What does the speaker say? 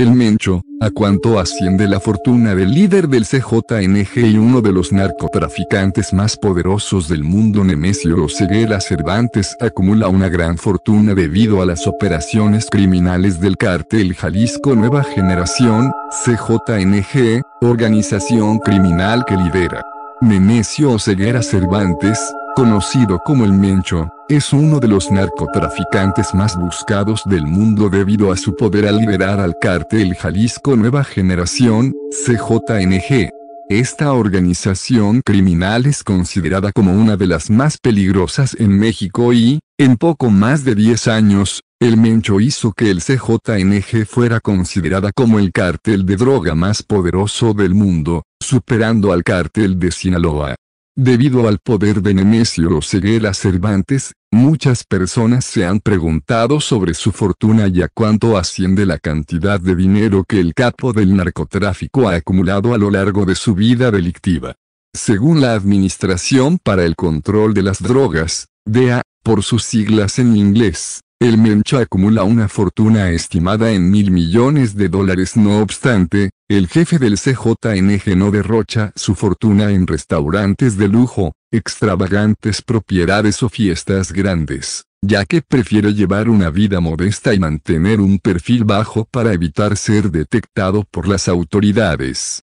El Mencho, a cuanto asciende la fortuna del líder del CJNG y uno de los narcotraficantes más poderosos del mundo Nemesio Oseguera Cervantes acumula una gran fortuna debido a las operaciones criminales del cártel Jalisco Nueva Generación, CJNG, organización criminal que lidera. Nemesio Oseguera Cervantes, conocido como el Mencho, es uno de los narcotraficantes más buscados del mundo debido a su poder al liberar al cártel Jalisco Nueva Generación, CJNG. Esta organización criminal es considerada como una de las más peligrosas en México y, en poco más de 10 años, el Mencho hizo que el CJNG fuera considerada como el cártel de droga más poderoso del mundo, superando al cártel de Sinaloa. Debido al poder de Nemesio Oseguera Cervantes, muchas personas se han preguntado sobre su fortuna y a cuánto asciende la cantidad de dinero que el capo del narcotráfico ha acumulado a lo largo de su vida delictiva. Según la Administración para el Control de las Drogas, DEA, por sus siglas en inglés, el Mencho acumula una fortuna estimada en mil millones de dólares. No obstante, el jefe del CJNG no derrocha su fortuna en restaurantes de lujo, extravagantes propiedades o fiestas grandes, ya que prefiere llevar una vida modesta y mantener un perfil bajo para evitar ser detectado por las autoridades.